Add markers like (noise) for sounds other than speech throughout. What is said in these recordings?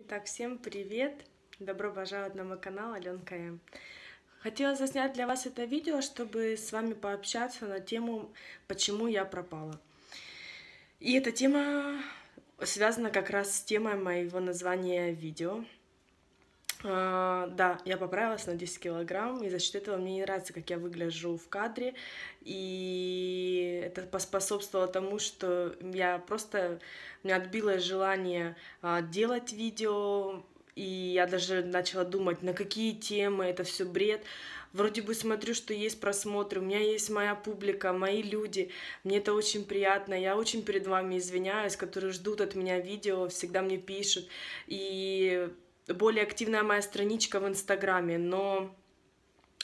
Итак, всем привет! Добро пожаловать на мой канал Аленка М. Хотела заснять для вас это видео, чтобы с вами пообщаться на тему «Почему я пропала?». И эта тема связана как раз с темой моего названия видео – а, да, я поправилась на 10 килограмм, и за счет этого мне не нравится, как я выгляжу в кадре, и это поспособствовало тому, что я просто, у меня отбилось желание uh, делать видео, и я даже начала думать, на какие темы, это все бред. Вроде бы смотрю, что есть просмотры, у меня есть моя публика, мои люди, мне это очень приятно, я очень перед вами извиняюсь, которые ждут от меня видео, всегда мне пишут, и более активная моя страничка в Инстаграме, но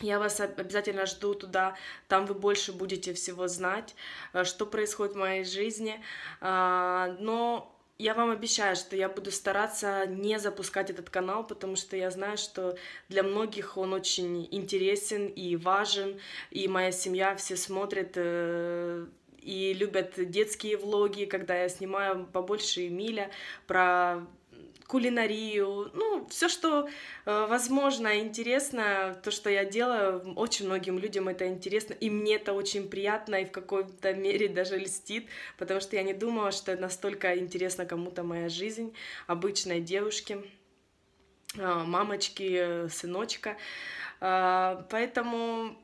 я вас обязательно жду туда, там вы больше будете всего знать, э, что происходит в моей жизни. А, но я вам обещаю, что я буду стараться не запускать этот канал, потому что я знаю, что для многих он очень интересен и важен, и моя семья все смотрит э, и любят детские влоги, когда я снимаю побольше Эмиля про кулинарию, ну, все, что э, возможно, интересно, то, что я делаю, очень многим людям это интересно, и мне это очень приятно, и в какой-то мере даже льстит, потому что я не думала, что настолько интересна кому-то моя жизнь, обычной девушке, э, мамочки, сыночка, э, поэтому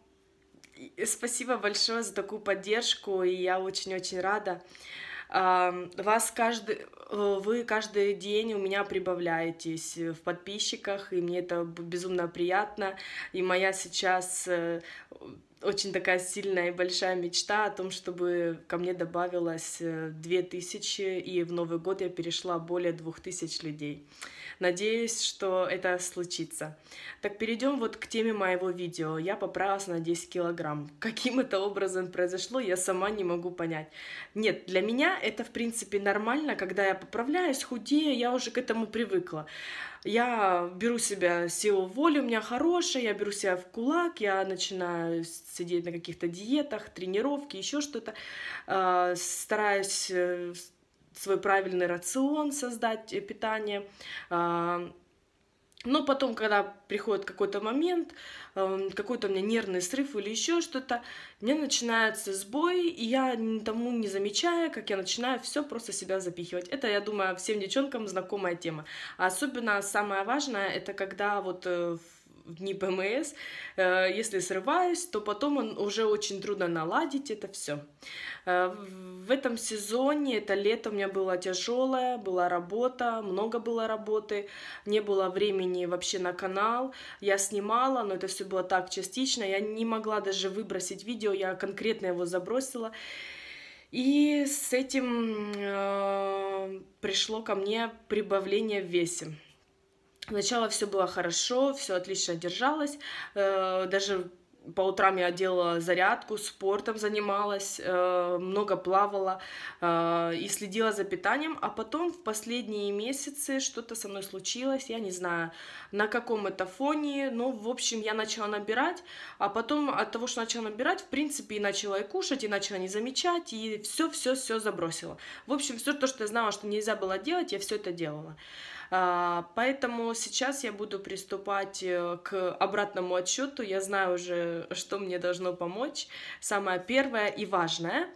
спасибо большое за такую поддержку, и я очень-очень рада. Э, вас каждый, э, вы каждый день у меня прибавляетесь в подписчиках, и мне это безумно приятно. И моя сейчас э, очень такая сильная и большая мечта о том, чтобы ко мне добавилось 2000, э, и в Новый год я перешла более 2000 людей. Надеюсь, что это случится. Так, перейдем вот к теме моего видео. Я поправилась на 10 килограмм. Каким это образом произошло, я сама не могу понять. Нет, для меня это, в принципе, нормально, когда я поправляюсь, худею, я уже к этому привыкла я беру себя силу воли, у меня хорошая, я беру себя в кулак, я начинаю сидеть на каких-то диетах, тренировки, еще что-то, а, стараюсь э, свой правильный рацион создать, э, питание, а, но потом, когда приходит какой-то момент, эм, какой-то у меня нервный срыв или еще что-то, мне начинается сбой, и я тому не замечаю, как я начинаю все просто себя запихивать. Это, я думаю, всем девчонкам знакомая тема. А особенно самое важное, это когда вот э, в дни ПМС, э, если срываюсь, то потом он уже очень трудно наладить это все. Э, в этом сезоне, это лето у меня было тяжелое, была работа, много было работы, не было времени вообще на канал, я снимала, но это все было так частично, я не могла даже выбросить видео, я конкретно его забросила. И с этим э, пришло ко мне прибавление в весе. Сначала все было хорошо, все отлично держалось, э, даже по утрам я делала зарядку, спортом занималась, э, много плавала э, и следила за питанием. А потом в последние месяцы что-то со мной случилось, я не знаю, на каком это фоне. Но, в общем, я начала набирать, а потом от того, что начала набирать, в принципе, и начала и кушать, и начала не замечать, и все-все-все забросила. В общем, все то, что я знала, что нельзя было делать, я все это делала. А, поэтому сейчас я буду приступать э, к обратному отсчету. Я знаю уже, что мне должно помочь. Самое первое и важное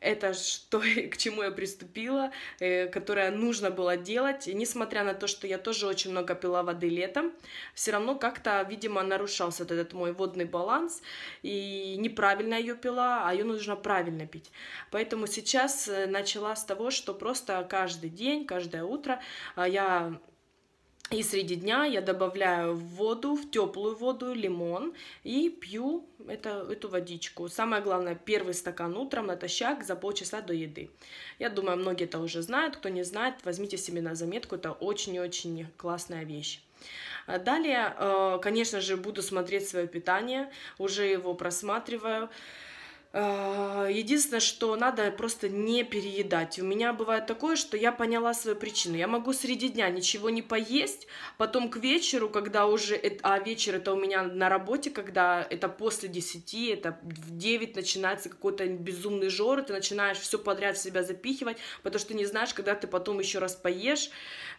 это что, к чему я приступила, э, которое нужно было делать, несмотря на то, что я тоже очень много пила воды летом, все равно как-то, видимо, нарушался вот этот мой водный баланс, и неправильно ее пила, а ее нужно правильно пить. Поэтому сейчас э, начала с того, что просто каждый день, каждое утро а, я и среди дня я добавляю в воду, в теплую воду, лимон и пью это, эту водичку. Самое главное, первый стакан утром натощак за полчаса до еды. Я думаю, многие это уже знают. Кто не знает, возьмите себе на заметку. Это очень-очень классная вещь. А далее, э, конечно же, буду смотреть свое питание. Уже его просматриваю. А, единственное, что надо просто не переедать. У меня бывает такое, что я поняла свою причину. Я могу среди дня ничего не поесть, потом к вечеру, когда уже... А вечер это у меня на работе, когда это после 10, это в 9 начинается какой-то безумный жор, ты начинаешь все подряд в себя запихивать, потому что не знаешь, когда ты потом еще раз поешь,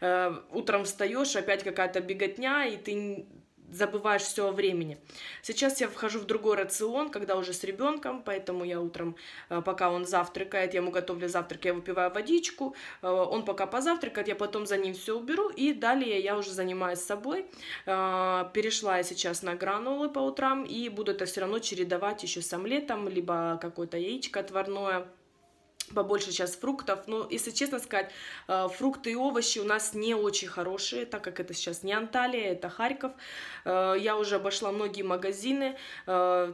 э, утром встаешь, опять какая-то беготня, и ты забываешь все о времени. Сейчас я вхожу в другой рацион, когда уже с ребенком, поэтому я утром, э, пока он завтракает, я ему готовлю завтрак, я выпиваю водичку, э, он пока позавтракает, я потом за ним все уберу, и далее я уже занимаюсь собой. Э, перешла я сейчас на гранулы по утрам, и буду это все равно чередовать еще с омлетом, либо какое-то яичко отварное, побольше типа, сейчас фруктов. Но, ну, если честно сказать, э, фрукты и овощи у нас не очень хорошие, так как это сейчас не Анталия, это Харьков. Э, я уже обошла многие магазины, э,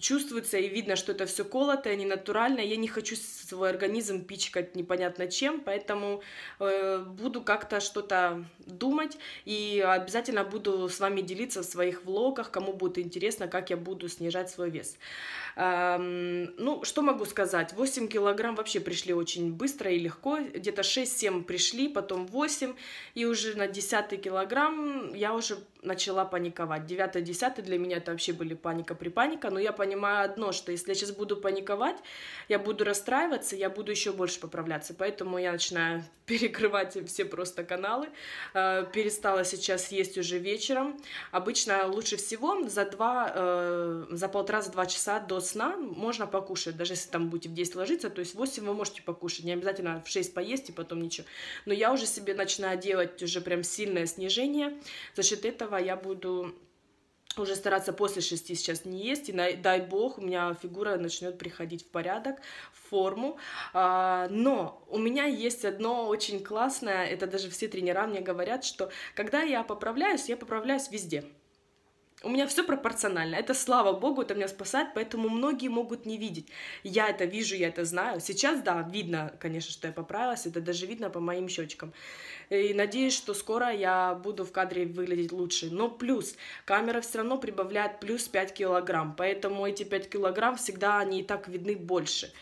чувствуется и видно, что это все колотое, ненатуральное. Я не хочу свой организм пичкать непонятно чем, поэтому э, буду как-то что-то думать и обязательно буду с вами делиться в своих влогах, кому будет интересно, как я буду снижать свой вес. Эм, ну, что могу сказать? 8 килограмм вообще пришли очень быстро и легко, где-то 6-7 пришли, потом 8, и уже на 10 килограмм я уже начала паниковать. 9-10 для меня это вообще были паника при паника но я понимаю одно, что если я сейчас буду паниковать, я буду расстраиваться, я буду еще больше поправляться, поэтому я начинаю (laughs) перекрывать все просто каналы, э, перестала сейчас есть уже вечером. Обычно лучше всего за два, э, за полтора, за два часа до сна можно покушать, даже если там будете в 10 ложиться, то есть в 8 вы можете покушать, не обязательно в 6 поесть и потом ничего. Но я уже себе начинаю делать уже прям сильное снижение, за счет этого этого а я буду уже стараться после шести сейчас не есть, и дай бог, у меня фигура начнет приходить в порядок, в форму. А, но у меня есть одно очень классное, это даже все тренера мне говорят, что когда я поправляюсь, я поправляюсь везде. У меня все пропорционально. Это, слава богу, это меня спасает, поэтому многие могут не видеть. Я это вижу, я это знаю. Сейчас, да, видно, конечно, что я поправилась. Это даже видно по моим щечкам. И надеюсь, что скоро я буду в кадре выглядеть лучше. Но плюс, камера все равно прибавляет плюс 5 килограмм. Поэтому эти 5 килограмм всегда, они и так видны больше.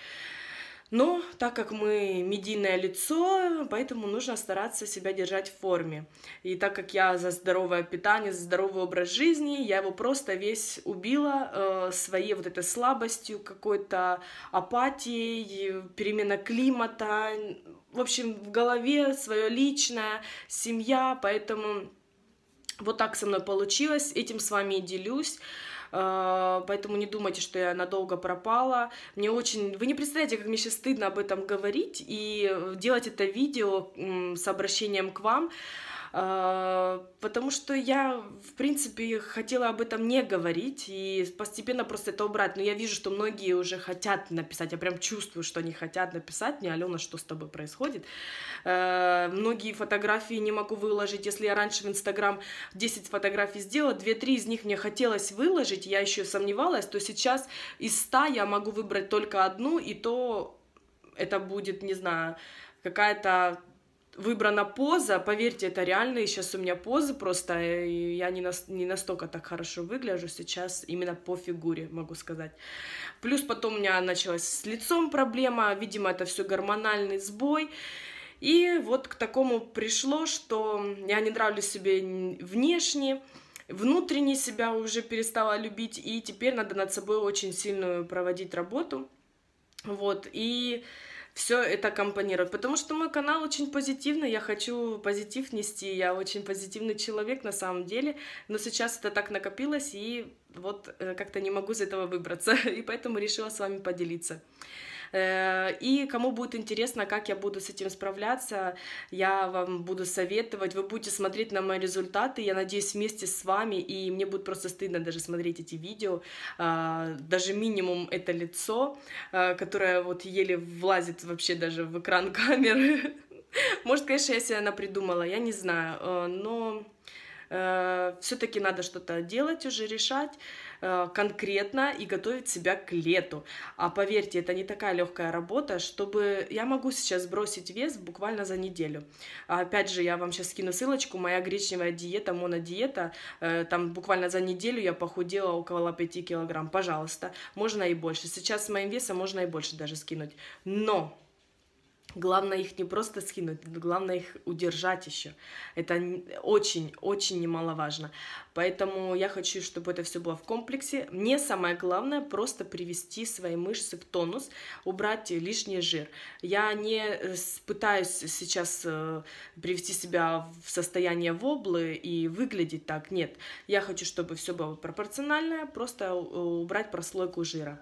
Но так как мы медийное лицо, поэтому нужно стараться себя держать в форме. И так как я за здоровое питание, за здоровый образ жизни, я его просто весь убила э, своей вот этой слабостью, какой-то апатией, перемена климата, в общем, в голове свое личное, семья, поэтому вот так со мной получилось, этим с вами и делюсь. А, поэтому не думайте, что я надолго пропала. Мне очень... Вы не представляете, как мне сейчас стыдно об этом говорить и делать это видео с обращением к вам. А, потому что я, в принципе, хотела об этом не говорить и постепенно просто это убрать. Но я вижу, что многие уже хотят написать, я прям чувствую, что они хотят написать мне, Алена, что с тобой происходит. А, многие фотографии не могу выложить. Если я раньше в Инстаграм 10 фотографий сделала, 2-3 из них мне хотелось выложить, я еще сомневалась, то сейчас из 100 я могу выбрать только одну, и то это будет, не знаю, какая-то выбрана поза, поверьте, это реально, и сейчас у меня позы просто, э, я не, на, не настолько так хорошо выгляжу сейчас, именно по фигуре, могу сказать. Плюс потом у меня началась с лицом проблема, видимо, это все гормональный сбой, и вот к такому пришло, что я не нравлюсь себе внешне, внутренне себя уже перестала любить, и теперь надо над собой очень сильную проводить работу, вот, и все это компонировать. Потому что мой канал очень позитивный, я хочу позитив нести, я очень позитивный человек на самом деле, но сейчас это так накопилось, и вот э, как-то не могу из этого выбраться, (laughs) и поэтому решила с вами поделиться. Э, и кому будет интересно, как я буду с этим справляться, я вам буду советовать. Вы будете смотреть на мои результаты, я надеюсь, вместе с вами. И мне будет просто стыдно даже смотреть эти видео. А, даже минимум это лицо, а, которое вот еле влазит вообще даже в экран (laughs) камеры. Может, конечно, я себя напридумала, я не знаю. Э, но Э, все-таки надо что-то делать уже, решать э, конкретно и готовить себя к лету. А поверьте, это не такая легкая работа, чтобы... Я могу сейчас бросить вес буквально за неделю. Опять же, я вам сейчас скину ссылочку, моя гречневая диета, монодиета, э, там буквально за неделю я похудела около 5 килограмм. Пожалуйста, можно и больше. Сейчас с моим весом можно и больше даже скинуть. Но Главное их не просто скинуть, главное их удержать еще. Это очень-очень немаловажно. Поэтому я хочу, чтобы это все было в комплексе. Мне самое главное просто привести свои мышцы в тонус, убрать лишний жир. Я не э, пытаюсь сейчас э, привести себя в состояние воблы и выглядеть так. Нет, я хочу, чтобы все было пропорциональное, просто убрать прослойку жира.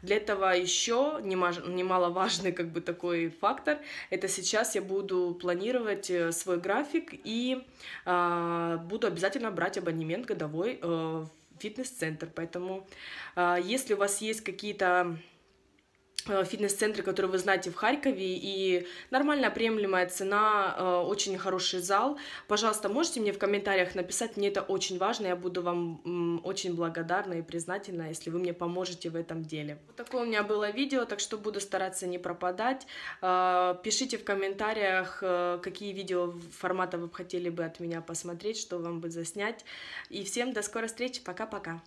Для этого еще немаловажный как бы такой фактор. Это сейчас я буду планировать э, свой график и э, буду обязательно брать абонемент абонемент годовой э, в фитнес-центр. Поэтому, э, если у вас есть какие-то фитнес-центры, которые вы знаете в Харькове, и нормально приемлемая цена, э, очень хороший зал. Пожалуйста, можете мне в комментариях написать, мне это очень важно, я буду вам очень благодарна и признательна, если вы мне поможете в этом деле. Вот такое у меня было видео, так что буду стараться не пропадать. Э, пишите в комментариях, э, какие видео формата вы хотели бы от меня посмотреть, что вам бы заснять. И всем до скорой встречи, пока-пока!